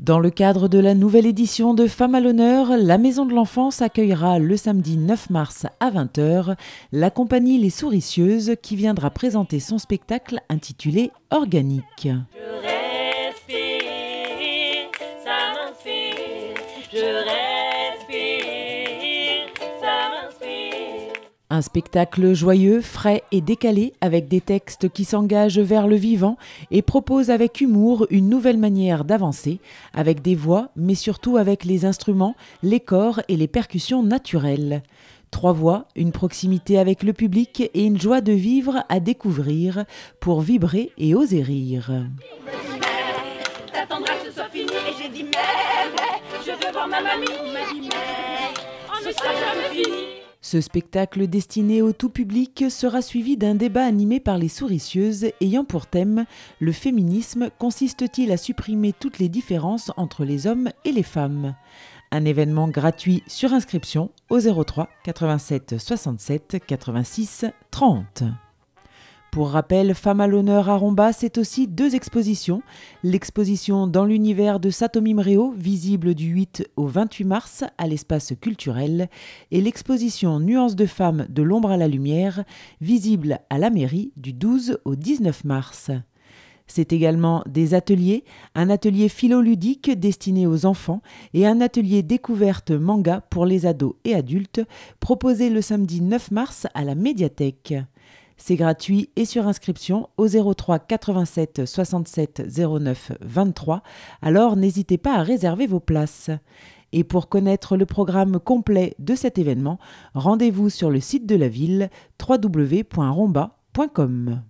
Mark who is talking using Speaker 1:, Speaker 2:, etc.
Speaker 1: Dans le cadre de la nouvelle édition de Femmes à l'honneur, la Maison de l'Enfance accueillera le samedi 9 mars à 20h la compagnie Les Souricieuses qui viendra présenter son spectacle intitulé Organique. Un spectacle joyeux, frais et décalé avec des textes qui s'engagent vers le vivant et propose avec humour une nouvelle manière d'avancer avec des voix mais surtout avec les instruments, les corps et les percussions naturelles. Trois voix, une proximité avec le public et une joie de vivre à découvrir pour vibrer et oser rire. Ce spectacle destiné au tout public sera suivi d'un débat animé par les souricieuses ayant pour thème Le féminisme consiste-t-il à supprimer toutes les différences entre les hommes et les femmes Un événement gratuit sur inscription au 03 87 67 86 30. Pour rappel, Femme à l'honneur à Romba, c'est aussi deux expositions. L'exposition Dans l'univers de Satomi Mreo, visible du 8 au 28 mars à l'espace culturel, et l'exposition Nuances de femmes de l'ombre à la lumière, visible à la mairie du 12 au 19 mars. C'est également des ateliers, un atelier philoludique destiné aux enfants et un atelier découverte manga pour les ados et adultes proposé le samedi 9 mars à la médiathèque. C'est gratuit et sur inscription au 03 87 67 09 23. Alors n'hésitez pas à réserver vos places. Et pour connaître le programme complet de cet événement, rendez-vous sur le site de la ville www.romba.com.